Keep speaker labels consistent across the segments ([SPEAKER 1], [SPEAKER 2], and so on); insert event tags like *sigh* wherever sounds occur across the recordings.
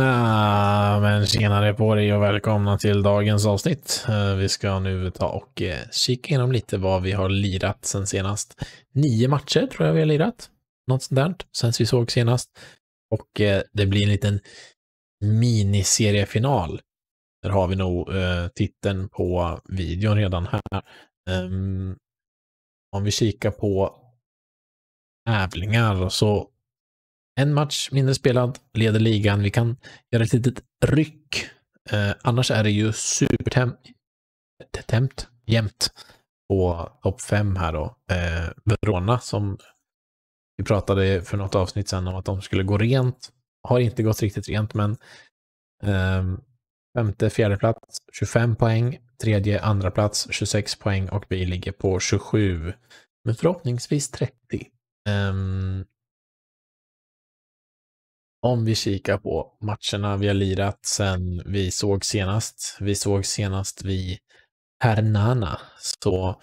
[SPEAKER 1] Tjena, men tjenare på dig och välkomna till dagens avsnitt. Eh, vi ska nu ta och eh, kika igenom lite vad vi har lirat sen senast. Nio matcher tror jag vi har lirat. Något sånt där, sen vi såg senast. Och eh, det blir en liten miniseriefinal. Där har vi nog titeln på videon redan här. Ehm, om vi kikar på tävlingar så en match mindre spelad leder ligan. Vi kan göra ett litet ryck. Eh, annars är det ju supertämt jämnt på topp fem här då. Eh, Verona som vi pratade för något avsnitt sedan om att de skulle gå rent. Har inte gått riktigt rent, men eh, femte, fjärde plats 25 poäng. Tredje, andra plats 26 poäng och vi ligger på 27. Men förhoppningsvis 30. Um, ehm, om vi kikar på matcherna vi har lirat sen vi såg senast, vi såg senast vid Hernana, så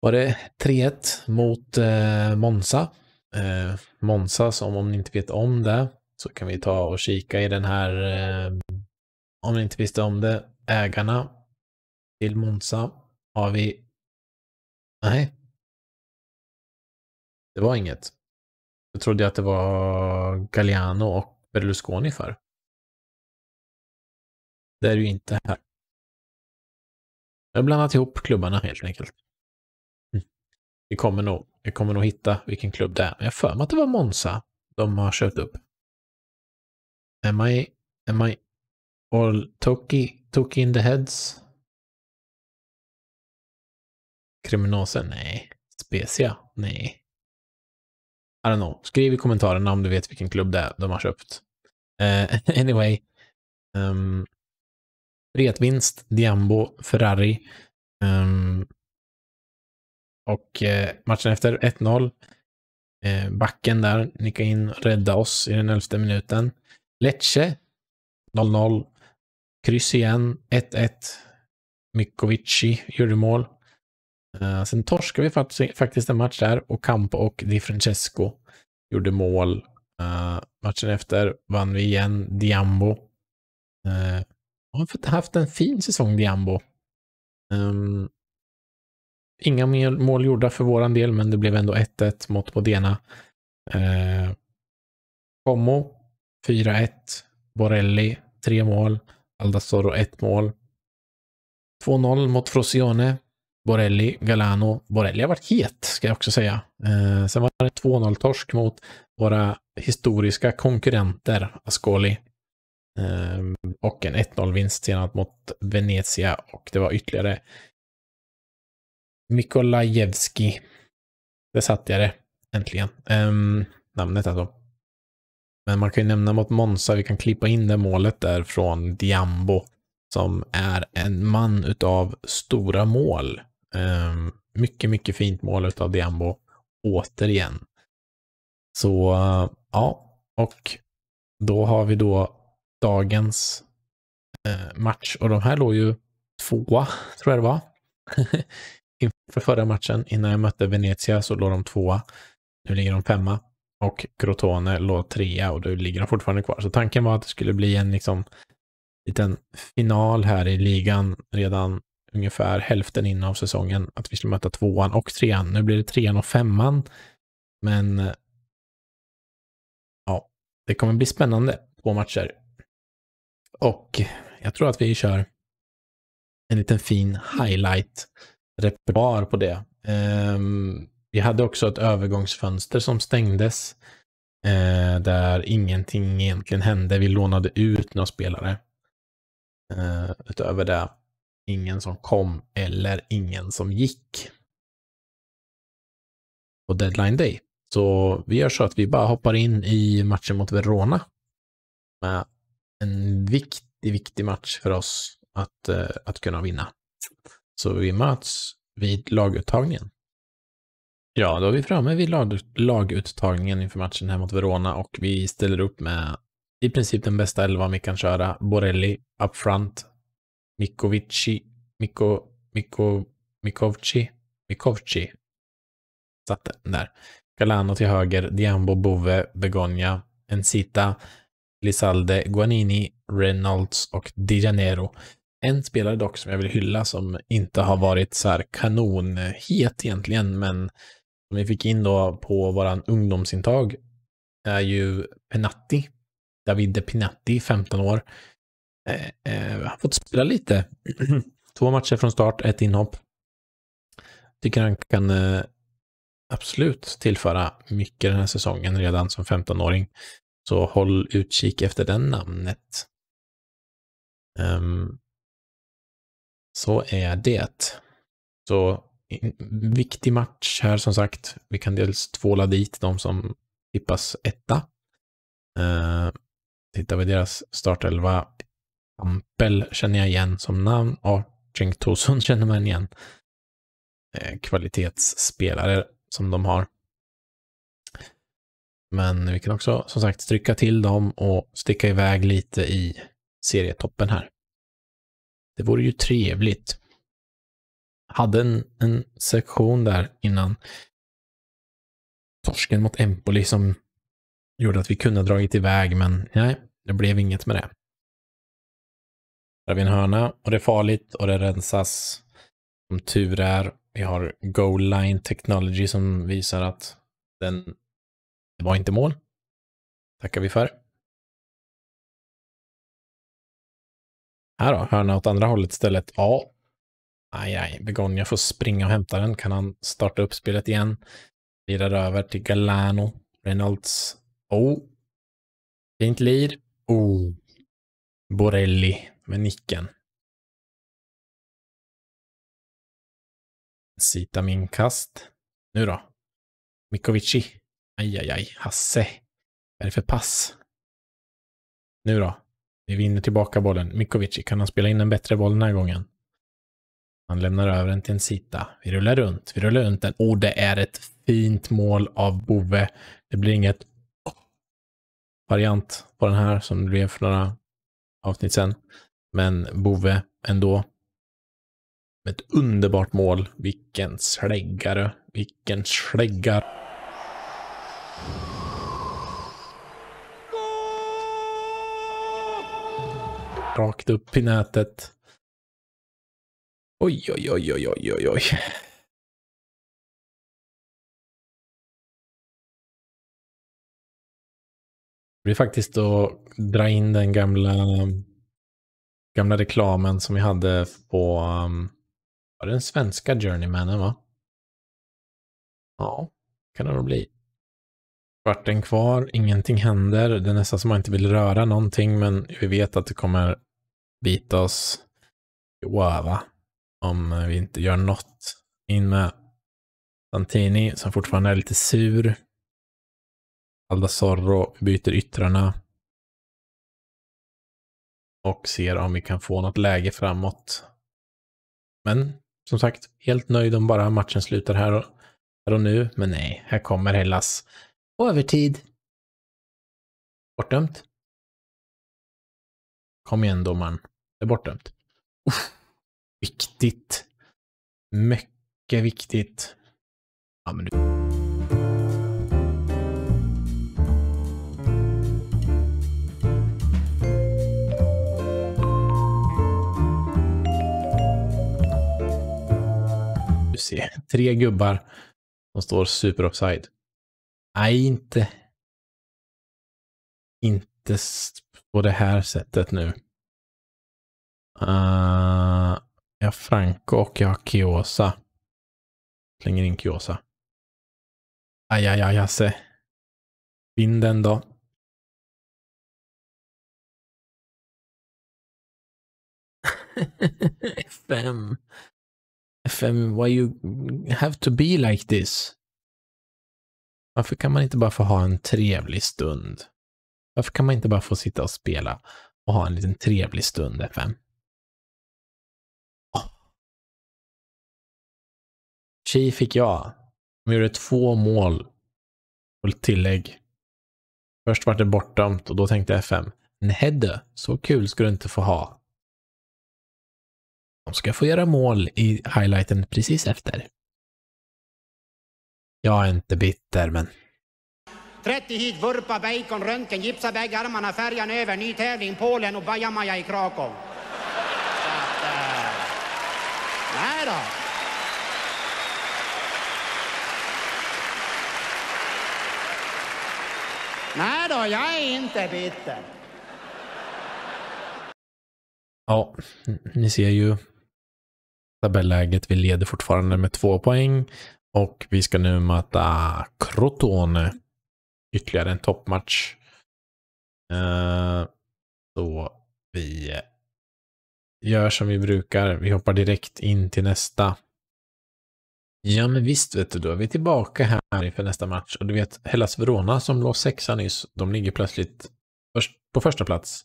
[SPEAKER 1] var det 3-1 mot eh, Monza. Eh, Monza, som om ni inte vet om det, så kan vi ta och kika i den här, eh, om ni inte visste om det, ägarna till Monza
[SPEAKER 2] har vi, nej, det var inget. Jag trodde att det var Galliano och Berlusconi för. Det är ju inte här. Jag har blandat
[SPEAKER 1] ihop klubbarna helt enkelt. Mm. Vi kommer nog, jag kommer nog hitta vilken klubb det är, men jag för mig att det var Monza de har köpt upp. Am I, am I all toki, toki in the heads? Kriminosa? Nej. Specia? Nej. I don't know. Skriv i kommentarerna om du vet vilken klubb det är de har köpt. Uh, *laughs* anyway. Um, Retvinst, Diambo, Ferrari. Um, och uh, matchen efter 1-0. Uh, eh, backen där nickade in, och rädda oss i den elfte minuten. Lecce 0-0. Kryss igen, 1-1. Mikovici gjorde mål. Uh, sen torskade vi faktiskt en match där och Campo och Di Francesco gjorde mål. Uh, matchen efter vann vi igen, Diambo. Uh, har haft en fin säsong, Diambo. Um, inga mer mål gjorda för våran del, men det blev ändå 1-1 mot Modena. Uh, Como 4-1. Borelli 3 mål. Aldasoro 1 mål. 2-0 mot Frosione. Borelli, Galano. Borelli har varit het, ska jag också säga. Eh, sen var det 2-0-torsk mot våra historiska konkurrenter, Ascoli. Eh, och en 1-0-vinst senast mot Venezia och det var ytterligare Mikolajevski. Det satt jag det, äntligen. Eh, namnet alltså. Men man kan ju nämna mot Monza, vi kan klippa in det målet där från Diambo som är en man utav stora mål. Ehm, mycket, mycket fint mål av Diambo återigen. Så ja, och då har vi då dagens eh, match och de här låg ju tvåa, tror jag det var. *laughs* Inför förra matchen, innan jag mötte Venezia, så låg de tvåa. Nu ligger de femma och Crotone låg trea och då ligger de fortfarande kvar. Så tanken var att det skulle bli en liksom liten final här i ligan redan ungefär hälften in av säsongen att vi skulle möta tvåan och trean. Nu blir det trean och femman. Men eh, ja, det kommer bli spännande. Två matcher. Och jag tror att vi kör en liten fin highlight-repertoar på det. Um, vi hade också ett övergångsfönster som stängdes eh, där ingenting egentligen hände. Vi lånade ut några spelare eh, utöver det ingen som kom eller ingen som gick på deadline day. Så vi gör så att vi bara hoppar in i matchen mot Verona med en viktig, viktig match för oss att, eh, att kunna vinna. Så vi möts vid laguttagningen. Ja, då är vi framme vid lag, laguttagningen inför matchen här mot Verona och vi ställer upp med i princip den bästa elvan vi kan köra. Borelli up front, Mikovici, Miko, Miko, Mikovci, Mikovci. Satt den där. Galano till höger, Diambo, Bove, Begonia, Ensita, Lisalde, Guanini, Reynolds och Di Janeiro. En spelare dock som jag vill hylla som inte har varit så här kanonhet egentligen, men som vi fick in då på våran ungdomsintag är ju Penatti. Davide Pinatti, 15 år eh, eh fått spela lite. *clears throat* Två matcher från start, ett inhopp. Tycker han kan eh, absolut tillföra mycket den här säsongen redan som 15-åring. Så håll utkik efter den namnet. Um, så är det. Så viktig match här som sagt. Vi kan dels tvåla dit de som tippas etta. Uh, tittar vi deras startelva Campbell känner jag igen som namn. Arching Tosun *laughs* känner man igen. Eh, kvalitetsspelare som de har. Men vi kan också som sagt stryka till dem och sticka iväg lite i serietoppen här. Det vore ju trevligt. Hade en, en sektion där innan torsken mot Empoli som gjorde att vi kunde ha dragit iväg, men nej, det blev inget med det. Där har vi en hörna och det är farligt och det rensas. Som tur är, vi har goal line technology som visar att den
[SPEAKER 2] det var inte mål. Tackar vi för.
[SPEAKER 1] Här då, hörna åt andra hållet istället. Ja. Aj, aj, Begonia får springa och hämta den. Kan han starta upp spelet igen? Lirar över till Galano. Reynolds. Oh. Fint lir. Oh.
[SPEAKER 2] Borelli med nicken. Sitaminkast. Nu då. Mikovici.
[SPEAKER 1] Aj, aj, aj. Hasse. Vad är det för pass? Nu då. Vi vinner tillbaka bollen. Mikovici, kan han spela in en bättre boll den här gången? Han lämnar över den till en sita. Vi rullar runt. Vi rullar runt den. Och det är ett fint mål av Bove. Det blir inget variant på den här som det blev för några avsnitt sen. Men Bove ändå. Ett underbart mål. Vilken släggare. Vilken släggare. Rakt upp i nätet.
[SPEAKER 2] Oj, oj, oj, oj, oj, oj, oj. Det blir faktiskt att dra in den gamla
[SPEAKER 1] gamla reklamen som vi hade på um, var det den svenska Journeymanen va? Ja, kan det nog bli. Kvarten kvar, ingenting händer. Det är nästan som man inte vill röra någonting, men vi vet att det kommer bita oss i wow, om vi inte gör något. In med Santini som fortfarande är lite sur.
[SPEAKER 2] Aldazorro byter yttrarna
[SPEAKER 1] och ser om vi kan få något läge framåt. Men som sagt, helt nöjd om bara matchen slutar här och, här och nu. Men nej, här kommer Hellas.
[SPEAKER 2] övertid. Bortdömt.
[SPEAKER 1] Kom igen domaren. Det är bortdömt. Uff, viktigt. Mycket viktigt. Ja, men du... UFC. Tre gubbar som står super offside. Nej, inte. Inte på det här sättet
[SPEAKER 2] nu. Uh, jag har Franco och jag har Kiosa. Slänger in Kiosa. Aj, aj, aj, Hasse. Vinn den då. *laughs* Fem.
[SPEAKER 1] FM, why you have to be like this? Varför kan man inte bara få ha en trevlig stund? Varför kan man inte bara få sitta och spela och
[SPEAKER 2] ha en liten trevlig stund, FM? Oh. Ah. Chi fick jag. De gjorde två mål
[SPEAKER 1] och tillägg. Först var det bortdömt och då tänkte FM, nej så kul ska du inte få ha. De ska få göra mål i highlighten precis efter. Jag är inte bitter, men... 30 hit, vurpa, bacon, röntgen, gipsa bägge armarna, färjan över, ny tävling, Polen och bajamaja i Krakow. äh... Nej då. Nej då, jag är inte bitter. Ja, ni ser ju tabelläget. Vi leder fortfarande med två poäng och vi ska nu möta Crotone. Ytterligare en toppmatch. Eh, så vi gör som vi brukar. Vi hoppar direkt in till nästa. Ja men visst vet du, då är vi tillbaka här inför nästa match. Och du vet, Hellas Verona som låg sexa nyss, de ligger plötsligt på första plats.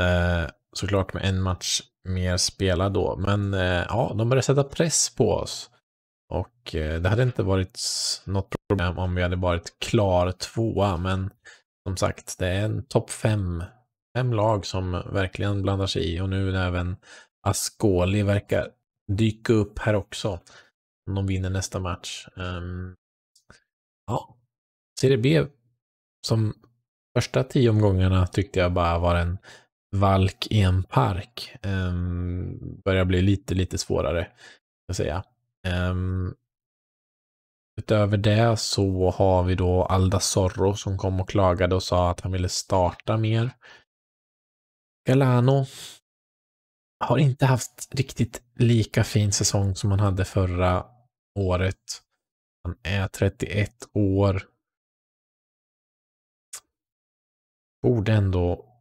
[SPEAKER 1] Eh, såklart med en match mer spela då. Men eh, ja, de började sätta press på oss. Och eh, det hade inte varit något problem om vi hade varit klar tvåa, men som sagt, det är en topp fem, fem lag som verkligen blandar sig i och nu är även Ascoli verkar dyka upp här också. Om de vinner nästa match. Um, ja, Serie B som första tio omgångarna tyckte jag bara var en valk i en park um, börjar bli lite, lite svårare. Ska säga. Um, utöver det så har vi då Alda Zorro som kom och klagade och sa att han ville starta mer. Galano har inte haft riktigt lika fin säsong som han hade förra året. Han är 31 år. Borde ändå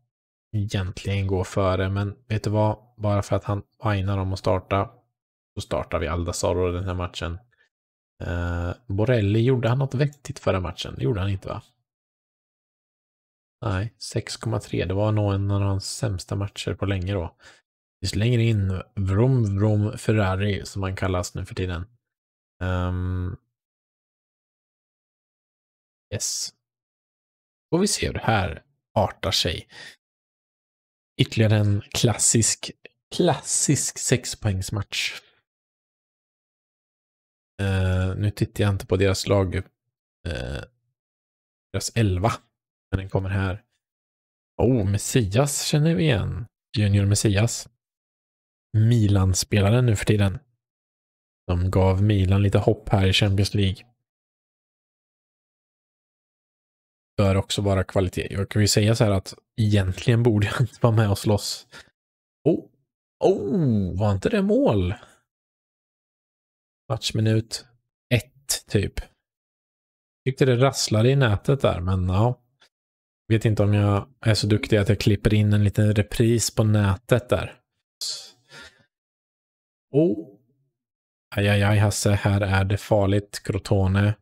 [SPEAKER 1] egentligen gå före, men vet du vad? Bara för att han vajnar om att starta, så startar vi Aldasaro den här matchen. Uh, eh, Borelli, gjorde han något vettigt förra matchen? Det gjorde han inte va? Nej, 6,3. Det var nog en av hans sämsta matcher på länge då. Vi slänger in Vroom Vroom Ferrari som han kallas nu för tiden. Um, yes. Och vi ser hur det här artar sig. Ytterligare en klassisk, klassisk sexpoängsmatch. Uh, nu tittar jag inte på deras lag, uh, deras elva, men den kommer här. Oh, Messias känner vi igen. Junior Messias. Milan-spelaren nu för tiden. De gav Milan lite hopp här i Champions League. bör också vara kvalitet. Jag kan ju säga så här att egentligen borde jag inte vara med och slåss. Oh, oh var inte det mål? Matchminut 1, typ. Tyckte det rasslade i nätet där, men ja. Vet inte om jag är så duktig att jag klipper in en liten repris på nätet där. Oh. Ajajaj aj, aj, Hasse, här är det farligt. Crotone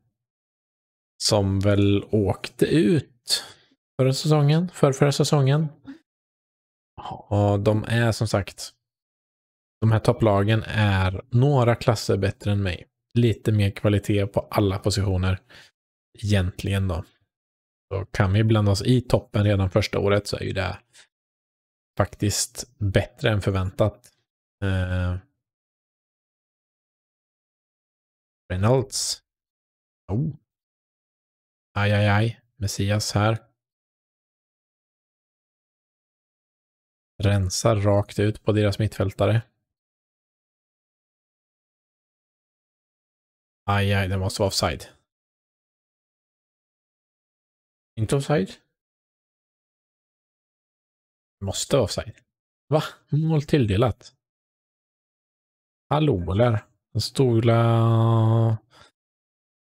[SPEAKER 1] som väl åkte ut förra säsongen, för förra säsongen. Och de är som sagt, de här topplagen är några klasser bättre än mig. Lite mer kvalitet på alla positioner egentligen då. Så kan vi blanda oss i toppen redan första året så är ju det faktiskt bättre än förväntat. Eh,
[SPEAKER 2] Reynolds. Oh, Aj, aj, aj. Messias här. Rensar rakt ut på deras mittfältare. Aj, aj, det måste vara offside. Inte offside? Måste vara offside.
[SPEAKER 1] Va? Mål tilldelat. Hallå eller? Den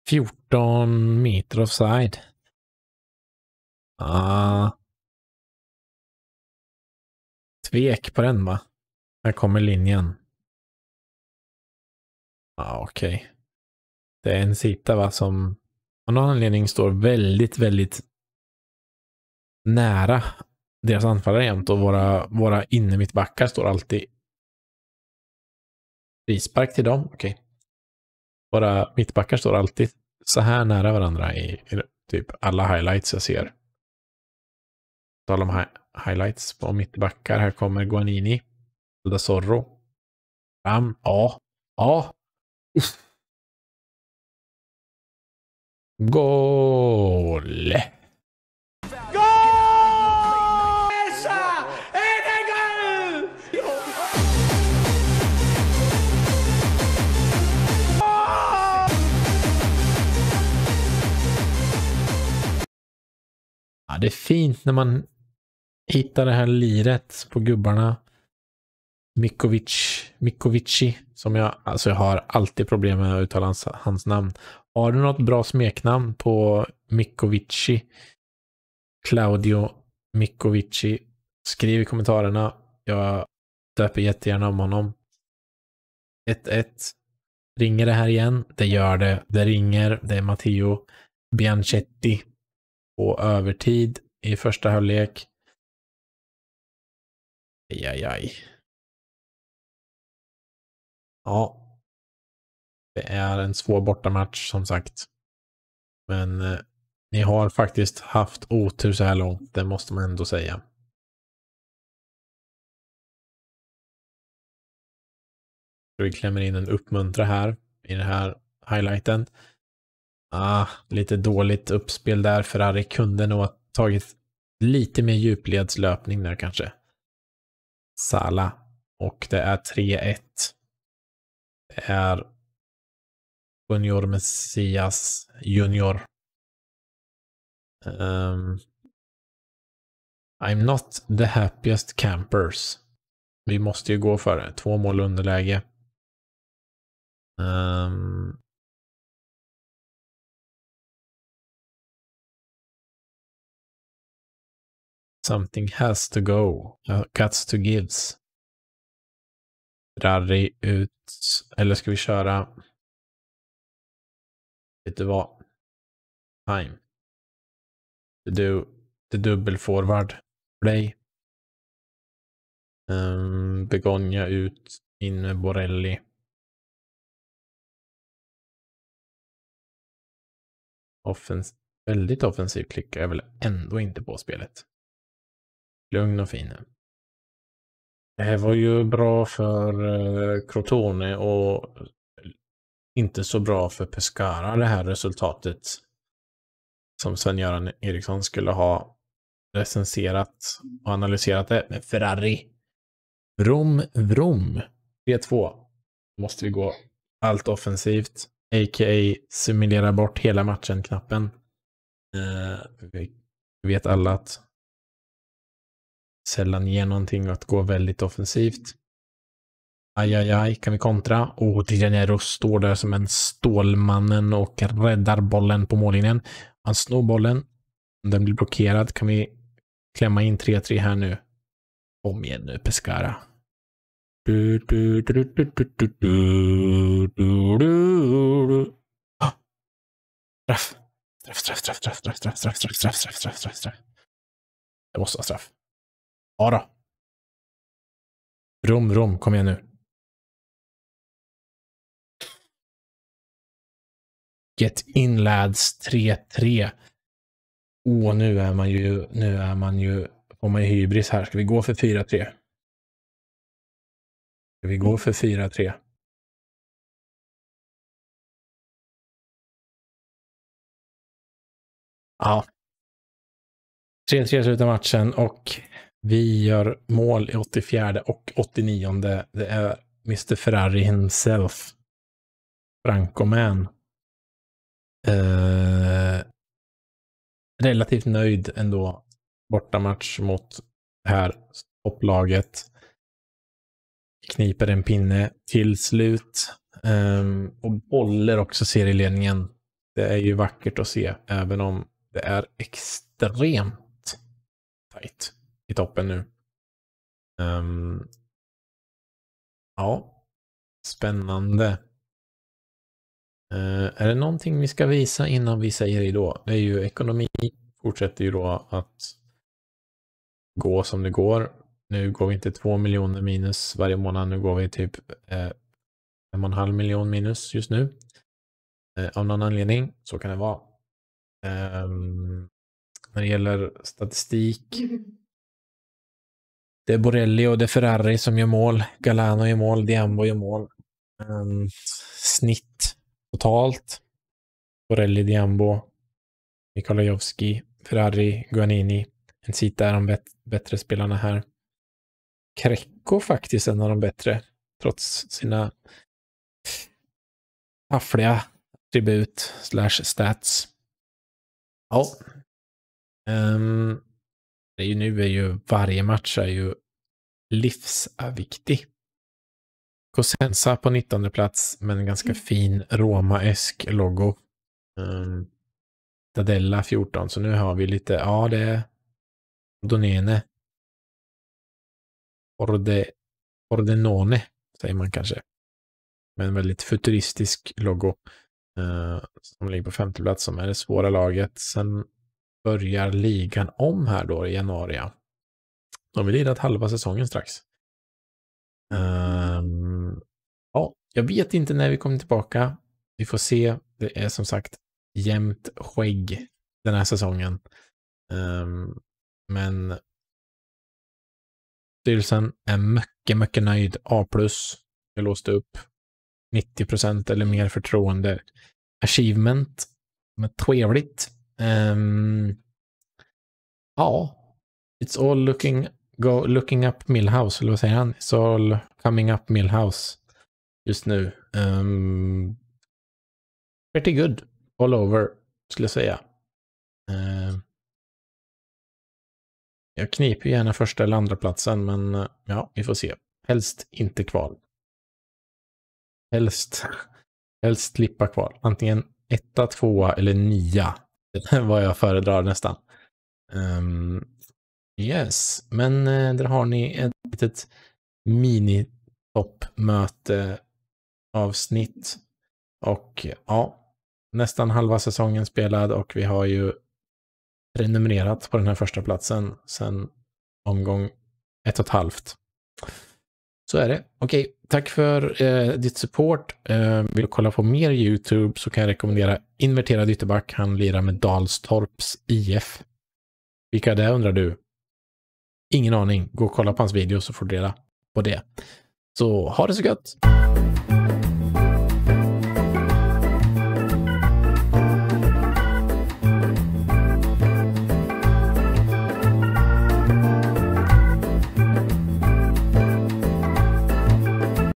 [SPEAKER 1] 14 meter offside.
[SPEAKER 2] Ah. Tvek på den va? Här kommer linjen.
[SPEAKER 1] Ja, ah, okej. Okay. Det är en sita va som av någon anledning står väldigt, väldigt nära deras anfallare jämt och våra, våra innermittbackar står alltid frispark till dem. Okej. Okay. Våra mittbackar står alltid så här nära varandra i, i typ alla highlights jag ser. Tal om hi highlights på mittbackar. Här kommer Guanini, Elda Zorro, Ram, ja, ja.
[SPEAKER 2] Goal!
[SPEAKER 1] det är fint när man hittar det här liret på gubbarna. Mikovic, Mikovici, som jag, alltså jag har alltid problem med att uttala hans, hans namn. Har du något bra smeknamn på Mikovici? Claudio Mikovici. Skriv i kommentarerna. Jag döper jättegärna om honom. 1-1. Ringer det här igen? Det gör det. Det ringer. Det är Matteo Bianchetti på övertid i första halvlek.
[SPEAKER 2] Aj, aj, aj. Ja.
[SPEAKER 1] Det är en svår bortamatch som sagt. Men eh, ni har faktiskt haft otur så här långt, det måste man ändå säga.
[SPEAKER 2] Vi klämmer in en uppmuntra här
[SPEAKER 1] i den här highlighten. Ah, lite dåligt uppspel där. Ferrari kunde nog ha tagit lite mer djupledslöpning där kanske. Sala. Och det är 3-1. Det är
[SPEAKER 2] Junior Messias Junior. Um, I'm not the happiest campers. Vi måste ju gå för det. Två mål underläge. Um, Something has to go. cuts to gives. Rarri ut. Eller ska vi köra? Vet du vad? Time. Du, du forward. Play. Um, Begonia ut. In med Borelli. Offens väldigt
[SPEAKER 1] offensiv klickar jag väl ändå inte på spelet. Lugn och fin. Det här var ju bra för eh, Crotone och inte så bra för Pescara det här resultatet som Sven-Göran Eriksson skulle ha recenserat och analyserat det med Ferrari. Vrom, vrom. V2. Måste vi gå allt offensivt, a.k.a. simulera bort hela matchen-knappen. Eh, vi vet alla att sällan ger någonting och att gå väldigt offensivt. Aj, aj, aj, kan vi kontra? Och Tijanero står där som en Stålmannen och räddar bollen på mållinjen. Han snor bollen. Den blir blockerad. Kan vi klämma in 3-3 här nu? Kom igen nu, Pescara.
[SPEAKER 2] Du, du, du, du, du, du, du, du, du. Ah! Träff. Träff, träff, Det måste vara straff. Ja då. Rom, rom, kom igen nu.
[SPEAKER 1] Get in lads 3-3. Åh, nu är man ju, nu är man ju, får man ju hybris här. Ska vi gå för 4-3?
[SPEAKER 2] Ska vi gå för 4-3? Ja.
[SPEAKER 1] 3-3 slutar matchen och vi gör mål i 84 och 89. Det är Mr Ferrari himself. Franco Man. Eh, relativt nöjd ändå. Bortamatch mot det här topplaget. Kniper en pinne till slut. Eh, och boller också serieledningen. Det är ju vackert att se, även om det är extremt tajt i toppen nu. Um, ja, spännande. Uh, är det någonting vi ska visa innan vi säger hej då? Det är ju ekonomi fortsätter ju då att gå som det går. Nu går vi inte två miljoner minus varje månad, nu går vi typ eh, halv miljon minus just nu. Eh, av någon anledning, så kan det vara. Eh, när det gäller statistik *laughs* Det är Borelli och det är Ferrari som gör mål. Galano gör mål, Diambo gör mål. Um, snitt totalt. Borelli, Diambo, Mikolajovski, Ferrari, Guanini. En Enzita är de bet bättre spelarna här. Krekko faktiskt en av de bättre, trots sina taffliga tribut slash stats. Ja. Um, det är ju, nu är ju varje match är ju livsviktig. Cosenza på 19 plats med en ganska mm. fin Roma-esk logo. Um, ehm, Dadella 14, så nu har vi lite, ja det är Donene. Orde, Ordenone säger man kanske. Med en väldigt futuristisk logo. Uh, som ligger på femte plats som är det svåra laget. Sen börjar ligan om här då i januari. Ja. De har lirat halva säsongen strax. Um, ja, jag vet inte när vi kommer tillbaka. Vi får se. Det är som sagt jämnt skägg den här säsongen. Um, men styrelsen är mycket, mycket nöjd. A+. plus. Jag låste upp 90 procent eller mer förtroende. Achievement. Men trevligt. Um, ja, it's all looking, go, looking up Millhouse, eller vad säger han? It's all coming up Millhouse just nu. Um, pretty good all over, skulle jag säga.
[SPEAKER 2] Um, jag kniper gärna första eller andra platsen, men
[SPEAKER 1] ja, vi får se. Helst inte kval. Helst, helst slippa kval. Antingen etta, tvåa eller nia *laughs* vad jag föredrar nästan. Um, yes, men eh, där har ni ett litet minitoppmöte avsnitt. Och ja, nästan halva säsongen spelad och vi har ju prenumererat på den här första platsen sedan omgång ett och ett halvt. Så är det. Okej, Tack för eh, ditt support. Eh, vill du kolla på mer YouTube så kan jag rekommendera Inverterad ytterback. Han lirar med Dalstorps IF. Vilka det är undrar du? Ingen aning. Gå och kolla på hans video så får du reda på det. Så ha det så gött!